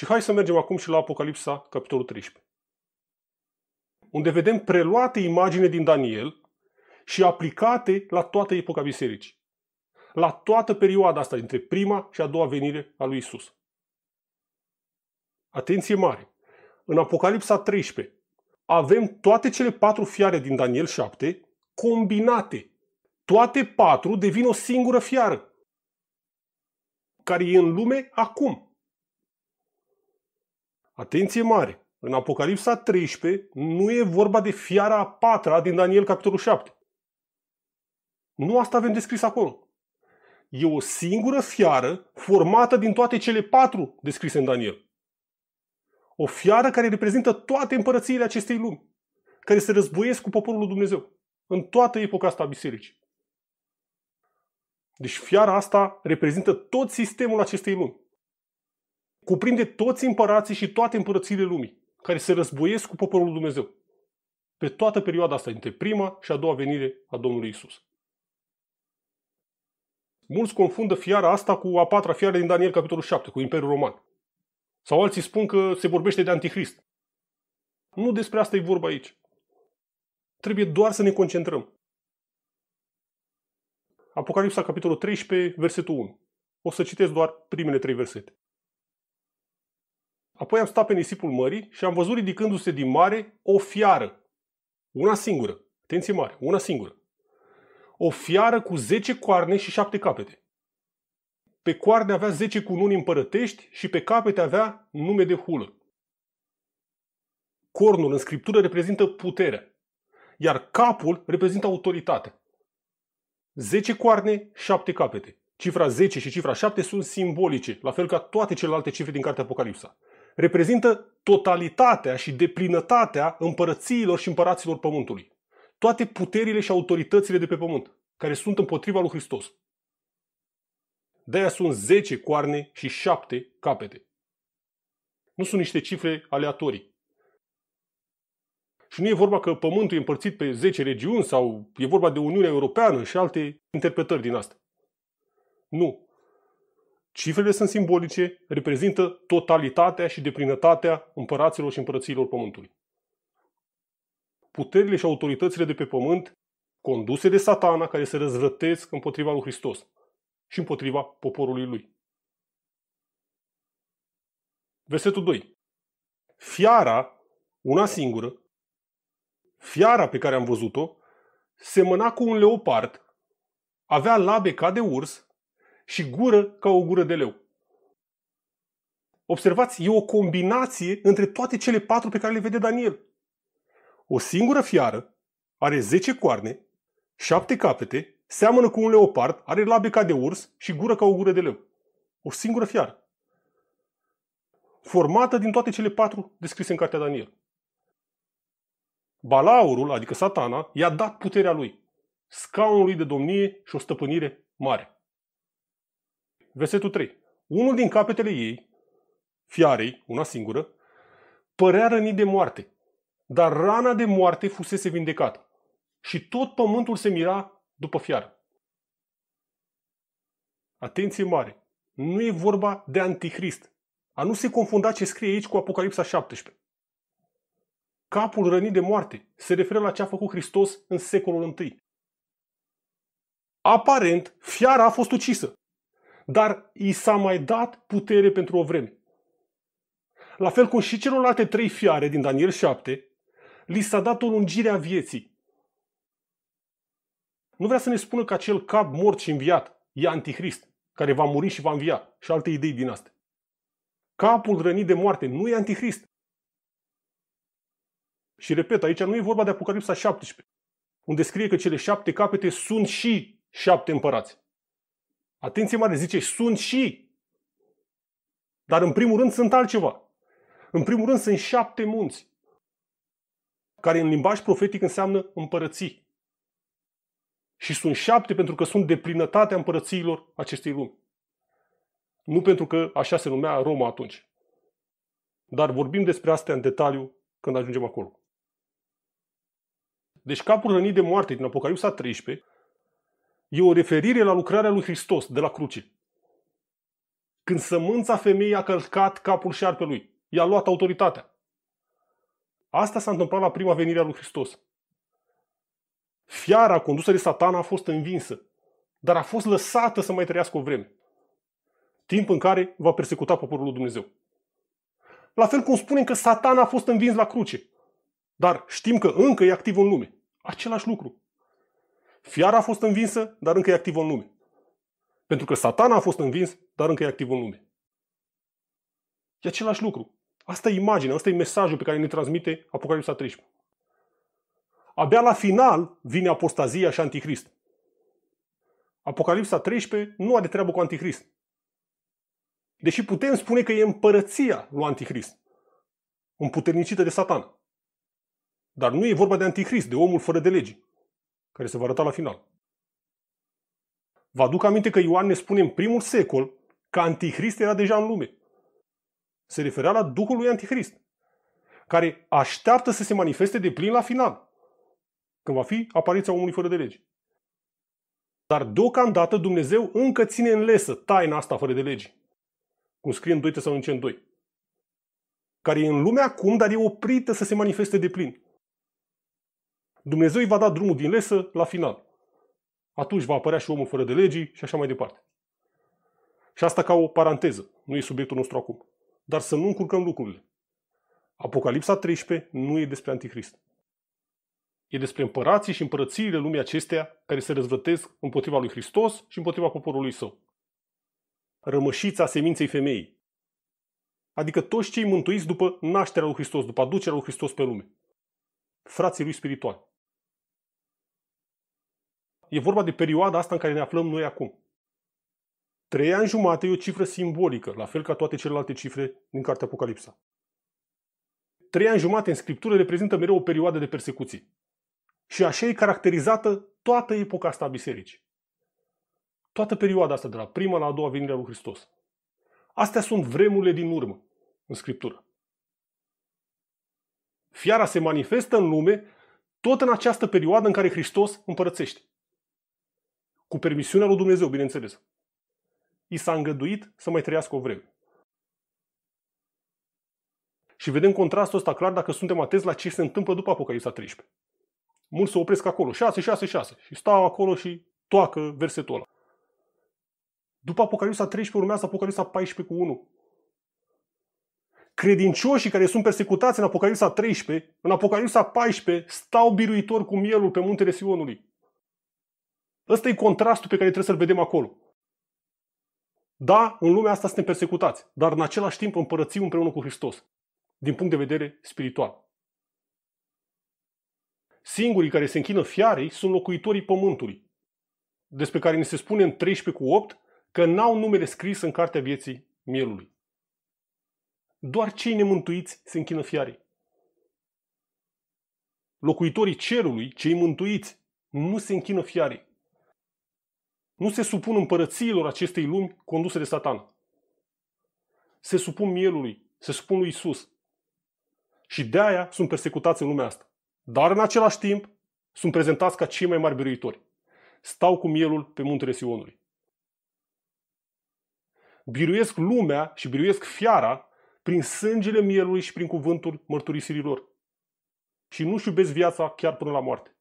Și hai să mergem acum și la Apocalipsa, capitolul 13, unde vedem preluate imagine din Daniel și aplicate la toată epoca bisericii, la toată perioada asta dintre prima și a doua venire a lui Isus. Atenție mare! În Apocalipsa 13 avem toate cele patru fiare din Daniel 7 combinate. Toate patru devin o singură fiară care e în lume acum. Atenție mare! În Apocalipsa 13 nu e vorba de fiara a patra din Daniel capitolul 7. Nu asta avem descris acolo. E o singură fiară formată din toate cele patru descrise în Daniel. O fiară care reprezintă toate împărățiile acestei lumi, care se războiesc cu poporul lui Dumnezeu în toată epoca asta a bisericii. Deci fiara asta reprezintă tot sistemul acestei lumi cuprinde toți împărații și toate împărățiile lumii care se războiesc cu poporul lui Dumnezeu. Pe toată perioada asta, între prima și a doua venire a Domnului Isus. Mulți confundă fiara asta cu a patra fiară din Daniel, capitolul 7, cu Imperiul Roman. Sau alții spun că se vorbește de anticrist. Nu despre asta e vorba aici. Trebuie doar să ne concentrăm. Apocalipsa, capitolul 13, versetul 1. O să citesc doar primele trei versete. Apoi am stat pe nisipul mării și am văzut ridicându-se din mare o fiară. Una singură. Atenție mare. Una singură. O fiară cu 10 coarne și 7 capete. Pe coarne avea 10 cununi împărătești și pe capete avea nume de hulă. Cornul în scriptură reprezintă puterea, iar capul reprezintă autoritatea. 10 coarne, 7 capete. Cifra 10 și cifra 7 sunt simbolice, la fel ca toate celelalte cifre din cartea Apocalipsa reprezintă totalitatea și deplinătatea împărățiilor și împăraților pământului. Toate puterile și autoritățile de pe pământ, care sunt împotriva lui Hristos. De-aia sunt 10 coarne și 7 capete. Nu sunt niște cifre aleatorii. Și nu e vorba că pământul e împărțit pe 10 regiuni sau e vorba de Uniunea Europeană și alte interpretări din asta. Nu. Cifrele sunt simbolice, reprezintă totalitatea și deplinătatea împăraților și împărăților pământului. Puterile și autoritățile de pe pământ, conduse de satana, care se răzvătesc împotriva lui Hristos și împotriva poporului lui. Versetul 2. Fiara, una singură, fiara pe care am văzut-o, semăna cu un leopard, avea labe ca de urs și gură ca o gură de leu. Observați, e o combinație între toate cele patru pe care le vede Daniel. O singură fiară are 10 coarne, 7 capete, seamănă cu un leopard, are labe ca de urs și gură ca o gură de leu. O singură fiară. Formată din toate cele patru descrise în cartea Daniel. Balaurul, adică satana, i-a dat puterea lui, scaunul lui de domnie și o stăpânire mare versetul 3. Unul din capetele ei, fiarei, una singură, părea rănit de moarte, dar rana de moarte fusese vindecată și tot pământul se mira după fiară. Atenție mare! Nu e vorba de anticrist. A nu se confunda ce scrie aici cu Apocalipsa 17. Capul rănit de moarte se referă la ce a făcut Hristos în secolul I. Aparent, fiara a fost ucisă dar i s-a mai dat putere pentru o vreme. La fel cum și celorlalte trei fiare din Daniel 7, li s-a dat o lungire a vieții. Nu vrea să ne spună că acel cap mort și înviat e anticrist, care va muri și va învia și alte idei din astea. Capul rănit de moarte nu e anticrist. Și repet, aici nu e vorba de Apocalipsa 17, unde scrie că cele șapte capete sunt și șapte împărați. Atenție mare, zice, sunt și. Dar în primul rând sunt altceva. În primul rând sunt șapte munți, care în limbaj profetic înseamnă împărății. Și sunt șapte pentru că sunt deplinătatea împărățiilor acestei lumi. Nu pentru că așa se numea Roma atunci. Dar vorbim despre astea în detaliu când ajungem acolo. Deci capul rănit de moarte din Apocalipsa 13 e o referire la lucrarea lui Hristos de la cruce. Când sămânța femeii a călcat capul șarpelui, i-a luat autoritatea. Asta s-a întâmplat la prima venire a lui Hristos. Fiara condusă de satana a fost învinsă, dar a fost lăsată să mai trăiască o vreme. Timp în care va persecuta poporul lui Dumnezeu. La fel cum spunem că satana a fost învins la cruce, dar știm că încă e activ în lume. Același lucru. Fiara a fost învinsă, dar încă e activă în lume. Pentru că satana a fost învins, dar încă e activ în lume. E același lucru. Asta e imaginea, asta e mesajul pe care ne transmite Apocalipsa 13. Abia la final vine apostazia și anticrist. Apocalipsa 13 nu are treabă cu anticrist. Deși putem spune că e împărăția lui anticrist, împuternicită de satan. Dar nu e vorba de anticrist, de omul fără de legi care se va arăta la final. Vă aduc aminte că Ioan ne spune în primul secol că Antichrist era deja în lume. Se referea la Duhul lui Antichrist, care așteaptă să se manifeste de plin la final, când va fi apariția omului fără de lege. Dar deocamdată Dumnezeu încă ține în lesă taina asta fără de lege, cum scrie în 2 în 2, care e în lume acum, dar e oprită să se manifeste de plin. Dumnezeu îi va da drumul din lesă la final. Atunci va apărea și omul fără de legii și așa mai departe. Și asta ca o paranteză. Nu e subiectul nostru acum. Dar să nu încurcăm lucrurile. Apocalipsa 13 nu e despre anticrist. E despre împărații și împărățiile lumii acesteia care se răzvătesc împotriva lui Hristos și împotriva poporului său. Rămășița seminței femeii. Adică toți cei mântuiți după nașterea lui Hristos, după aducerea lui Hristos pe lume. Frații lui spirituali e vorba de perioada asta în care ne aflăm noi acum. Trei ani jumate e o cifră simbolică, la fel ca toate celelalte cifre din cartea Apocalipsa. Trei ani jumate în scriptură reprezintă mereu o perioadă de persecuții. Și așa e caracterizată toată epoca asta a bisericii. Toată perioada asta, de la prima la a doua venire a lui Hristos. Astea sunt vremurile din urmă în scriptură. Fiara se manifestă în lume tot în această perioadă în care Hristos împărățește. Cu permisiunea lui Dumnezeu, bineînțeles. I s-a îngăduit să mai trăiască o vreme. Și vedem contrastul ăsta clar dacă suntem atenți la ce se întâmplă după Apocalipsa 13. Mulți se opresc acolo, 6, 6, 6, și stau acolo și toacă versetul ăla. După Apocalipsa 13 urmează Apocalipsa 14 cu 1. Credincioșii care sunt persecutați în Apocalipsa 13, în Apocalipsa 14, stau biruitori cu mielul pe muntele Sionului. Ăsta e contrastul pe care trebuie să-l vedem acolo. Da, în lumea asta suntem persecutați, dar în același timp împărățim împreună cu Hristos, din punct de vedere spiritual. Singurii care se închină fiarei sunt locuitorii pământului, despre care ni se spune în 13 cu 8 că n-au numele scris în cartea vieții mielului. Doar cei nemântuiți se închină fiarei. Locuitorii cerului, cei mântuiți, nu se închină fiarei nu se supun împărățiilor acestei lumi conduse de satan. Se supun mielului, se supun lui Isus. Și de aia sunt persecutați în lumea asta. Dar în același timp sunt prezentați ca cei mai mari biruitori. Stau cu mielul pe muntele Sionului. Biruiesc lumea și biruiesc fiara prin sângele mielului și prin cuvântul mărturisirilor. Și nu-și iubesc viața chiar până la moarte.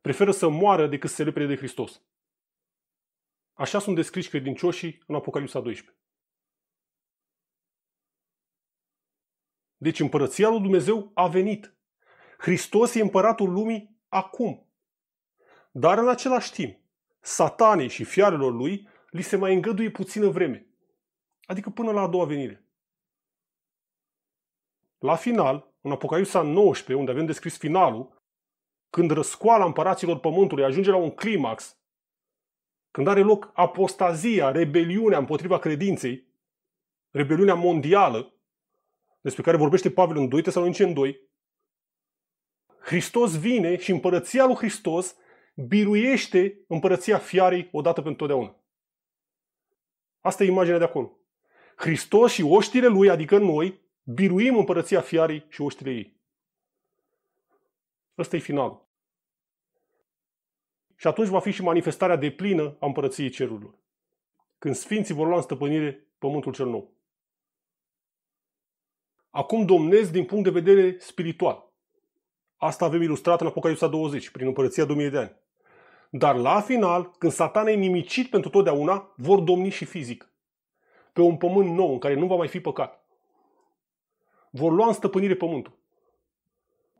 Preferă să moară decât să se lepede de Hristos. Așa sunt descriși credincioșii în Apocalipsa 12. Deci împărăția lui Dumnezeu a venit. Hristos e împăratul lumii acum. Dar în același timp, satanei și fiarelor lui li se mai îngăduie puțină vreme. Adică până la a doua venire. La final, în Apocalipsa 19, unde avem descris finalul, când răscoala împăraților pământului ajunge la un climax când are loc apostazia, rebeliunea împotriva credinței, rebeliunea mondială, despre care vorbește Pavel în 2 în 2, Hristos vine și împărăția lui Hristos biruiește împărăția fiarei odată pentru totdeauna. Asta e imaginea de acolo. Hristos și oștile lui, adică noi, biruim împărăția fiarei și oștile ei. Ăsta e finalul. Și atunci va fi și manifestarea de plină a împărăției cerurilor. Când sfinții vor lua în stăpânire pământul cel nou. Acum domnesc din punct de vedere spiritual. Asta avem ilustrat în Apocalipsa 20, prin împărăția 2000 de ani. Dar la final, când satana e nimicit pentru totdeauna, vor domni și fizic. Pe un pământ nou în care nu va mai fi păcat. Vor lua în stăpânire pământul.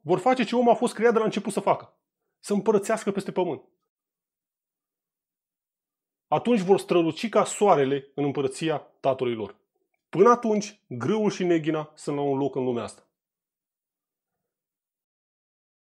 Vor face ce omul a fost creat de la început să facă. Să împărățească peste pământ atunci vor străluci ca soarele în împărăția tatălui lor. Până atunci, grâul și neghina sunt la un loc în lumea asta.